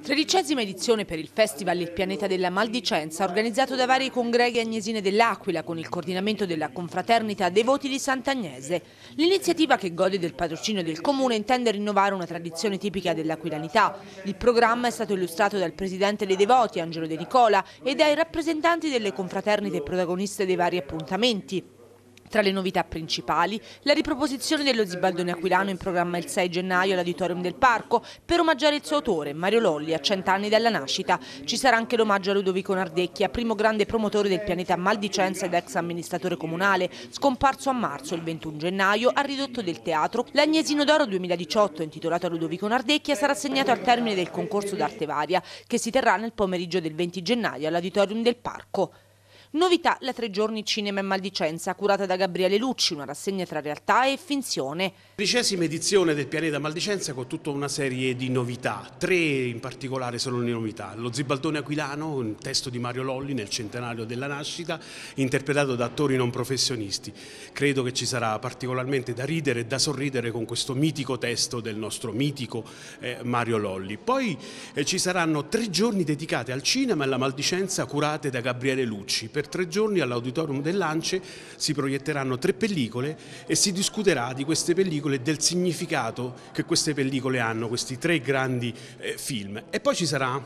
Tredicesima edizione per il Festival Il Pianeta della Maldicenza, organizzato da vari congreghe agnesine dell'Aquila con il coordinamento della confraternita Devoti di Sant'Agnese. L'iniziativa che gode del patrocinio del Comune intende rinnovare una tradizione tipica dell'aquilanità. Il programma è stato illustrato dal presidente dei Devoti, Angelo De Nicola, e dai rappresentanti delle confraternite protagoniste dei vari appuntamenti. Tra le novità principali, la riproposizione dello Zibaldone Aquilano in programma il 6 gennaio all'Auditorium del Parco per omaggiare il suo autore, Mario Lolli, a cent'anni dalla nascita. Ci sarà anche l'omaggio a Ludovico Nardecchia, primo grande promotore del pianeta Maldicenza ed ex amministratore comunale, scomparso a marzo il 21 gennaio a ridotto del teatro. L'Agnesino d'Oro 2018, intitolato a Ludovico Nardecchia, sarà assegnato al termine del concorso d'arte varia, che si terrà nel pomeriggio del 20 gennaio all'Auditorium del Parco. Novità la tre giorni Cinema e Maldicenza, curata da Gabriele Lucci, una rassegna tra realtà e finzione. Tredicesima edizione del Pianeta Maldicenza con tutta una serie di novità, tre in particolare sono le novità. Lo Zibaldone Aquilano, un testo di Mario Lolli nel centenario della nascita, interpretato da attori non professionisti. Credo che ci sarà particolarmente da ridere e da sorridere con questo mitico testo del nostro mitico eh, Mario Lolli. Poi eh, ci saranno tre giorni dedicati al cinema e alla maldicenza curate da Gabriele Lucci per tre giorni all'auditorium dell'Ance si proietteranno tre pellicole e si discuterà di queste pellicole e del significato che queste pellicole hanno, questi tre grandi eh, film. E poi ci sarà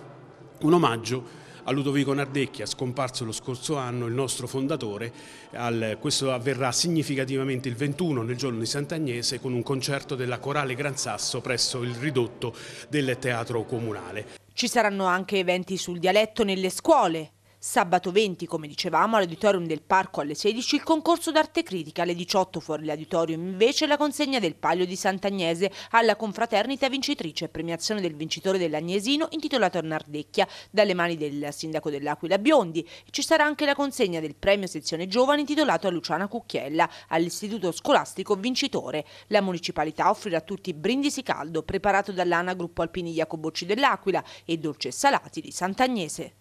un omaggio a Ludovico Nardecchia, scomparso lo scorso anno, il nostro fondatore. Al, questo avverrà significativamente il 21 nel giorno di Sant'Agnese con un concerto della Corale Gran Sasso presso il ridotto del Teatro Comunale. Ci saranno anche eventi sul dialetto nelle scuole, Sabato 20, come dicevamo, all'auditorium del parco alle 16 il concorso d'arte critica, alle 18 fuori l'auditorium invece la consegna del Palio di Sant'Agnese alla confraternita vincitrice e premiazione del vincitore dell'Agnesino intitolato Nardecchia dalle mani del sindaco dell'Aquila Biondi. Ci sarà anche la consegna del premio sezione giovane intitolato a Luciana Cucchiella all'istituto scolastico vincitore. La municipalità offrirà a tutti brindisi caldo preparato dall'ANA Gruppo Alpini Jacobocci dell'Aquila e dolce salati di Sant'Agnese.